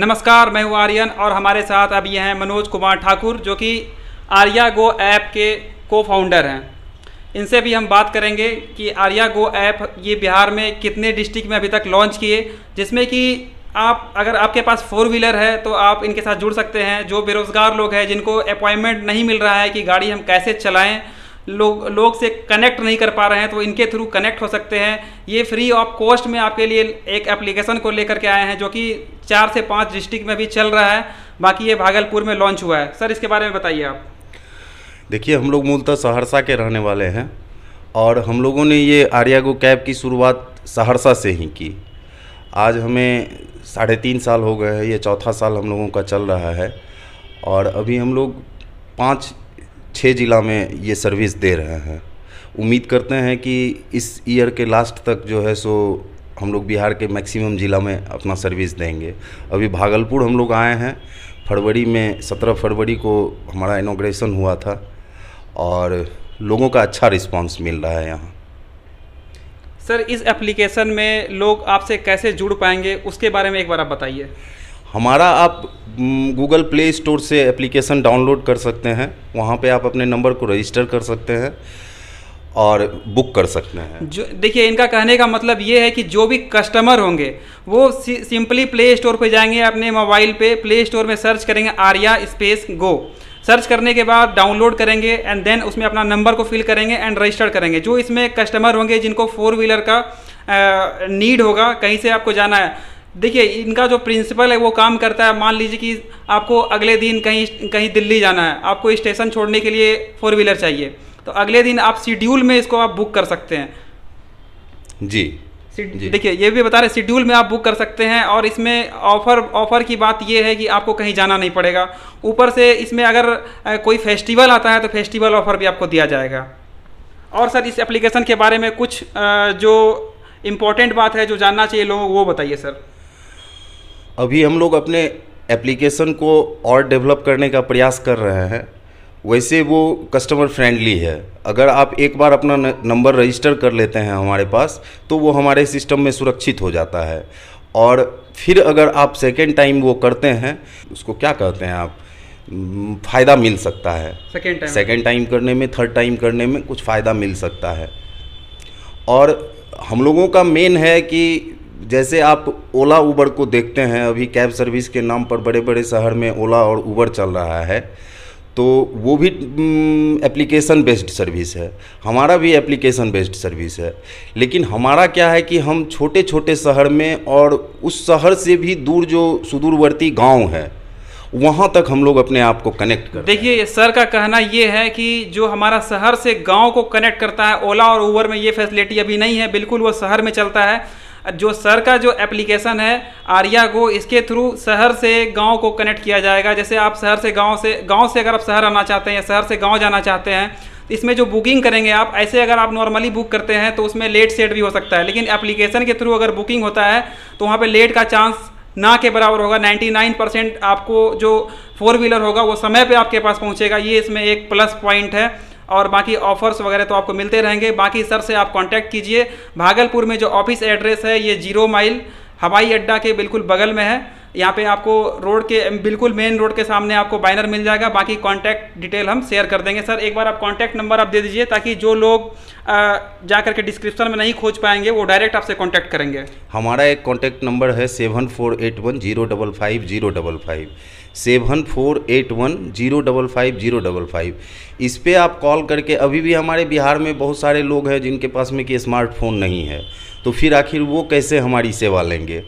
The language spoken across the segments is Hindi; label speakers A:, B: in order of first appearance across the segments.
A: नमस्कार मैं हूँ आर्यन और हमारे साथ अब ये हैं मनोज कुमार ठाकुर जो कि आर्या गो ऐप के को फाउंडर हैं इनसे भी हम बात करेंगे कि आर्या गो ऐप ये बिहार में कितने डिस्ट्रिक्ट में अभी तक लॉन्च किए जिसमें कि आप अगर आपके पास फोर व्हीलर है तो आप इनके साथ जुड़ सकते हैं जो बेरोज़गार लोग हैं जिनको अपॉइंटमेंट नहीं मिल रहा है कि गाड़ी हम कैसे चलाएँ लोग लोग से कनेक्ट नहीं कर पा रहे हैं तो इनके थ्रू कनेक्ट हो सकते हैं ये फ्री ऑफ कॉस्ट में आपके लिए एक एप्लीकेशन को लेकर के आए हैं जो कि चार से पाँच डिस्ट्रिक्ट में भी चल रहा है बाकी ये भागलपुर में लॉन्च हुआ है सर इसके बारे में बताइए आप
B: देखिए हम लोग मूलतः सहरसा के रहने वाले हैं और हम लोगों ने ये आर्यागो कैब की शुरुआत सहरसा से ही की आज हमें साढ़े तीन साल हो गए हैं ये चौथा साल हम लोगों का चल रहा है और अभी हम लोग पाँच छः ज़िला में ये सर्विस दे रहे हैं उम्मीद करते हैं कि इस ईयर के लास्ट तक जो है सो हम लोग बिहार के मैक्सिमम ज़िला में अपना सर्विस देंगे अभी भागलपुर हम लोग आए हैं फरवरी में सत्रह फरवरी को हमारा इनोग्रेशन हुआ था और लोगों का अच्छा रिस्पांस मिल रहा है यहाँ
A: सर इस एप्लीकेशन में लोग आपसे कैसे जुड़ पाएंगे उसके बारे में एक बार आप बताइए
B: हमारा आप गूगल प्ले स्टोर से एप्लीकेशन डाउनलोड कर सकते हैं वहाँ पे आप अपने नंबर को रजिस्टर कर सकते हैं और बुक कर सकते हैं जो
A: देखिए इनका कहने का मतलब ये है कि जो भी कस्टमर होंगे वो सिंपली प्ले स्टोर पर जाएंगे अपने मोबाइल पे प्ले स्टोर में सर्च करेंगे आर्या स्पेस गो सर्च करने के बाद डाउनलोड करेंगे एंड देन उसमें अपना नंबर को फिल करेंगे एंड रजिस्टर करेंगे जो इसमें कस्टमर होंगे जिनको फोर व्हीलर का नीड होगा कहीं से आपको जाना है देखिए इनका जो प्रिंसिपल है वो काम करता है मान लीजिए कि आपको अगले दिन कहीं कहीं दिल्ली जाना है आपको स्टेशन छोड़ने के लिए फोर व्हीलर चाहिए तो अगले दिन आप शेड्यूल में इसको आप बुक कर सकते हैं
B: जी, जी।
A: देखिए ये भी बता रहे शेड्यूल में आप बुक कर सकते हैं और इसमें ऑफर ऑफर की बात ये है कि आपको कहीं जाना नहीं पड़ेगा ऊपर से इसमें अगर कोई फेस्टिवल आता है तो फेस्टिवल ऑफर भी आपको दिया जाएगा और सर इस एप्लीकेशन के बारे में कुछ जो इम्पोर्टेंट बात है जो जानना चाहिए लोगों को वो बताइए सर
B: अभी हम लोग अपने एप्लीकेशन को और डेवलप करने का प्रयास कर रहे हैं वैसे वो कस्टमर फ्रेंडली है अगर आप एक बार अपना नंबर रजिस्टर कर लेते हैं हमारे पास तो वो हमारे सिस्टम में सुरक्षित हो जाता है और फिर अगर आप सेकेंड टाइम वो करते हैं उसको क्या कहते हैं आप फ़ायदा मिल सकता है
A: सेकेंड टाइम सेकेंड
B: टाइम करने में थर्ड टाइम करने में कुछ फ़ायदा मिल सकता है और हम लोगों का मेन है कि जैसे आप ओला उबर को देखते हैं अभी कैब सर्विस के नाम पर बड़े बड़े शहर में ओला और उबर चल रहा है तो वो भी एप्लीकेशन बेस्ड सर्विस है हमारा भी एप्लीकेशन बेस्ड सर्विस है लेकिन हमारा क्या है कि हम छोटे छोटे शहर में और उस शहर से भी दूर जो सुदूरवर्ती गांव है वहाँ तक हम लोग अपने आप को कनेक्ट
A: कर देखिए सर का कहना ये है कि जो हमारा शहर से गांव को कनेक्ट करता है ओला और उबर में ये फैसिलिटी अभी नहीं है बिल्कुल वो शहर में चलता है जो सर का जो एप्लीकेशन है आर्या गो इसके थ्रू शहर से गांव को कनेक्ट किया जाएगा जैसे आप शहर से गांव से गांव से अगर आप शहर आना चाहते हैं या शहर से गांव जाना चाहते हैं तो इसमें जो बुकिंग करेंगे आप ऐसे अगर आप नॉर्मली बुक करते हैं तो उसमें लेट सेट भी हो सकता है लेकिन एप्लीकेशन के थ्रू अगर बुकिंग होता है तो वहाँ पर लेट का चांस ना के बराबर होगा 99 परसेंट आपको जो फोर व्हीलर होगा वो समय पे आपके पास पहुँचेगा ये इसमें एक प्लस पॉइंट है और बाकी ऑफर्स वगैरह तो आपको मिलते रहेंगे बाकी सर से आप कॉन्टैक्ट कीजिए भागलपुर में जो ऑफिस एड्रेस है ये जीरो माइल हवाई अड्डा के बिल्कुल बगल में है यहाँ पे आपको रोड के बिल्कुल मेन रोड के सामने आपको बैनर मिल जाएगा बाकी कांटेक्ट डिटेल हम शेयर कर देंगे सर एक बार आप कांटेक्ट नंबर आप दे दीजिए ताकि जो लोग जा करके डिस्क्रिप्शन में नहीं खोज पाएंगे वो डायरेक्ट आपसे कांटेक्ट करेंगे
B: हमारा एक कांटेक्ट नंबर है seven four eight one zero double five zero double five seven four eight one zero double five zero double five इस पर आप कॉल करके अभी भी हमारे बिहार में बहुत सारे लोग हैं जिनके पास में कि स्मार्टफोन नहीं है तो फिर आखिर वो कैसे हमारी सेवा लेंगे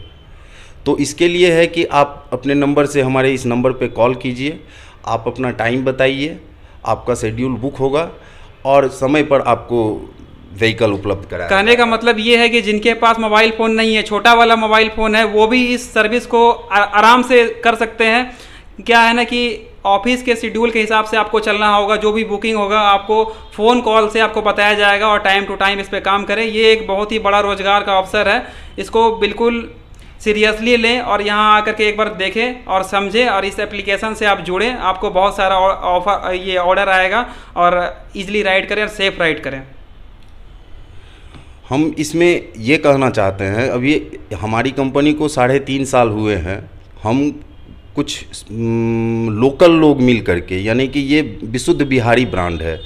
B: तो इसके लिए है कि आप अपने नंबर से हमारे इस नंबर पे कॉल कीजिए आप अपना टाइम बताइए आपका शेड्यूल बुक होगा और समय पर आपको व्हीकल उपलब्ध कराए कहने
A: का मतलब ये है कि जिनके पास मोबाइल फ़ोन नहीं है छोटा वाला मोबाइल फ़ोन है वो भी इस सर्विस को आराम से कर सकते हैं क्या है ना कि ऑफिस के शेड्यूल के हिसाब से आपको चलना होगा जो भी बुकिंग होगा आपको फ़ोन कॉल से आपको बताया जाएगा और टाइम टू टाइम इस पर काम करें ये एक बहुत ही बड़ा रोज़गार का अवसर है इसको बिल्कुल सीरियसली लें और यहाँ आकर के एक बार देखें और समझें और इस एप्लीकेशन से आप जुड़ें आपको बहुत सारा ऑफर ये ऑर्डर आएगा और इजीली राइड करें और सेफ राइड करें
B: हम इसमें ये कहना चाहते हैं अभी हमारी कंपनी को साढ़े तीन साल हुए हैं हम कुछ लोकल लोग मिल करके यानी कि ये विशुद्ध बिहारी ब्रांड है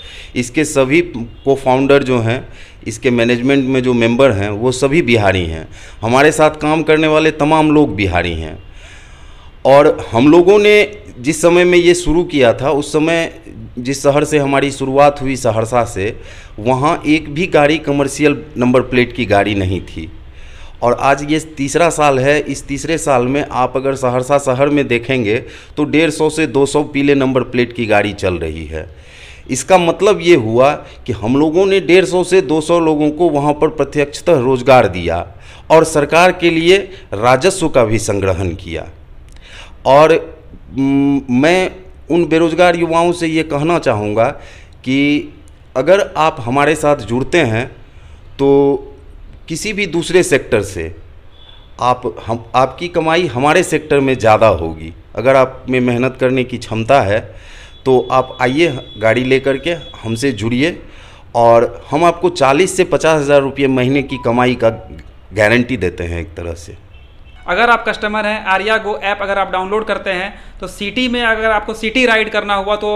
B: इसके सभी को फाउंडर जो हैं इसके मैनेजमेंट में जो मेंबर हैं वो सभी बिहारी हैं हमारे साथ काम करने वाले तमाम लोग बिहारी हैं और हम लोगों ने जिस समय में ये शुरू किया था उस समय जिस शहर से हमारी शुरुआत हुई सहरसा से वहाँ एक भी गाड़ी कमर्शियल नंबर प्लेट की गाड़ी नहीं थी और आज ये तीसरा साल है इस तीसरे साल में आप अगर सहरसा शहर में देखेंगे तो डेढ़ सौ से दो सौ पीले नंबर प्लेट की गाड़ी चल रही है इसका मतलब ये हुआ कि हम लोगों ने डेढ़ सौ से दो सौ लोगों को वहाँ पर प्रत्यक्षतः रोजगार दिया और सरकार के लिए राजस्व का भी संग्रहण किया और मैं उन बेरोजगार युवाओं से ये कहना चाहूँगा कि अगर आप हमारे साथ जुड़ते हैं तो किसी भी दूसरे सेक्टर से आप हम आपकी कमाई हमारे सेक्टर में ज़्यादा होगी अगर आप में मेहनत करने की क्षमता है तो आप आइए गाड़ी लेकर के हमसे जुड़िए और हम आपको 40 से पचास हज़ार रुपये महीने की कमाई का गारंटी देते हैं एक तरह से
A: अगर आप कस्टमर हैं आर्या गो ऐप अगर आप डाउनलोड करते हैं तो सिटी में अगर आपको सिटी राइड करना हुआ तो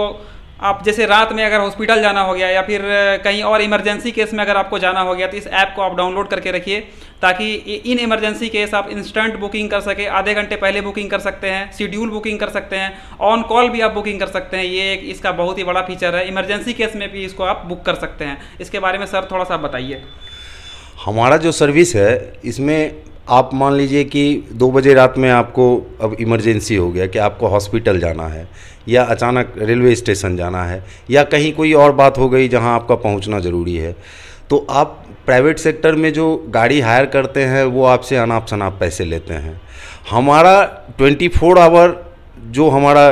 A: आप जैसे रात में अगर हॉस्पिटल जाना हो गया या फिर कहीं और इमरजेंसी केस में अगर आपको जाना हो गया तो इस ऐप को आप डाउनलोड करके रखिए ताकि इन इमरजेंसी केस आप इंस्टेंट बुकिंग कर सके आधे घंटे पहले बुकिंग कर सकते हैं शेड्यूल बुकिंग कर सकते हैं ऑन कॉल भी आप बुकिंग कर सकते हैं ये एक इसका बहुत ही बड़ा फीचर है इमरजेंसी केस में भी इसको आप बुक कर सकते हैं इसके बारे में सर थोड़ा सा बताइए
B: हमारा जो सर्विस है इसमें आप मान लीजिए कि दो बजे रात में आपको अब इमरजेंसी हो गया कि आपको हॉस्पिटल जाना है या अचानक रेलवे स्टेशन जाना है या कहीं कोई और बात हो गई जहां आपका पहुंचना ज़रूरी है तो आप प्राइवेट सेक्टर में जो गाड़ी हायर करते हैं वो आपसे अनाप शनाप पैसे लेते हैं हमारा 24 फोर आवर जो हमारा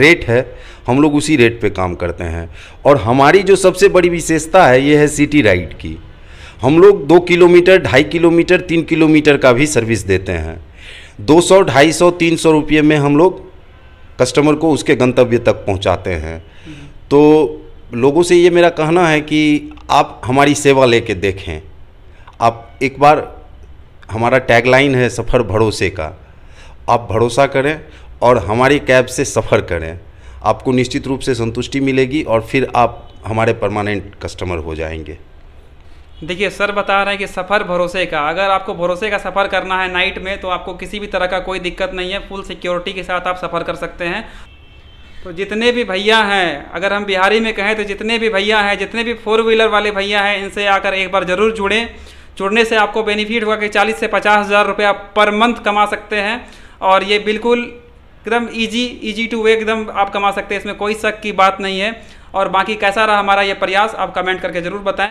B: रेट है हम लोग उसी रेट पे काम करते हैं और हमारी जो सबसे बड़ी विशेषता है ये है सिटी राइड की हम लोग दो किलोमीटर ढाई किलोमीटर तीन किलोमीटर का भी सर्विस देते हैं दो सौ ढाई सौ तीन सौ रुपये में हम लोग कस्टमर को उसके गंतव्य तक पहुंचाते हैं तो लोगों से ये मेरा कहना है कि आप हमारी सेवा लेके देखें आप एक बार हमारा टैगलाइन है सफ़र भरोसे का आप भरोसा करें और हमारी कैब से सफ़र करें आपको निश्चित रूप से संतुष्टि मिलेगी और फिर आप हमारे परमानेंट कस्टमर हो जाएंगे
A: देखिए सर बता रहे हैं कि सफ़र भरोसे का अगर आपको भरोसे का सफ़र करना है नाइट में तो आपको किसी भी तरह का कोई दिक्कत नहीं है फुल सिक्योरिटी के साथ आप सफ़र कर सकते हैं तो जितने भी भैया हैं अगर हम बिहारी में कहें तो जितने भी भैया हैं जितने भी फोर व्हीलर वाले भैया हैं इनसे आकर एक बार ज़रूर जुड़ें जुड़ने से आपको बेनिफिट होगा कि चालीस से पचास हज़ार रुपया पर मंथ कमा सकते हैं और ये बिल्कुल एकदम ईजी ईजी टू वे एकदम आप कमा सकते हैं इसमें कोई शक की बात नहीं है और बाकी कैसा रहा हमारा ये प्रयास आप कमेंट करके ज़रूर बताएँ